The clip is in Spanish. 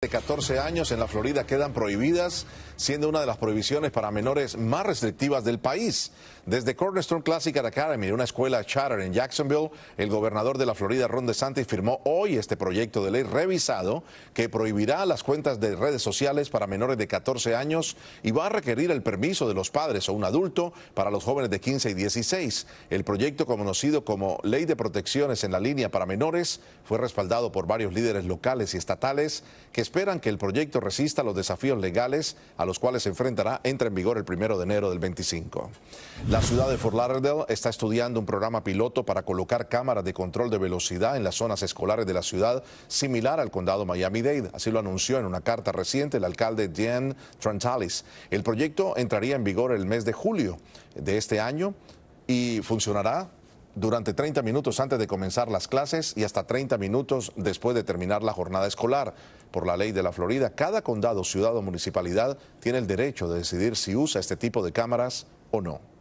de 14 años en la Florida quedan prohibidas, siendo una de las prohibiciones para menores más restrictivas del país. Desde Cornerstone Classical Academy, una escuela charter en Jacksonville, el gobernador de la Florida, Ron DeSantis, firmó hoy este proyecto de ley revisado que prohibirá las cuentas de redes sociales para menores de 14 años y va a requerir el permiso de los padres o un adulto para los jóvenes de 15 y 16. El proyecto, conocido como Ley de Protecciones en la Línea para Menores, fue respaldado por varios líderes locales y estatales que esperan que el proyecto resista los desafíos legales a los cuales se enfrentará, entra en vigor el primero de enero del 25. La ciudad de Fort Lauderdale está estudiando un programa piloto para colocar cámaras de control de velocidad en las zonas escolares de la ciudad, similar al condado Miami-Dade. Así lo anunció en una carta reciente el alcalde Jan Trantalis. El proyecto entraría en vigor el mes de julio de este año y funcionará durante 30 minutos antes de comenzar las clases y hasta 30 minutos después de terminar la jornada escolar por la ley de la Florida, cada condado, ciudad o municipalidad tiene el derecho de decidir si usa este tipo de cámaras o no.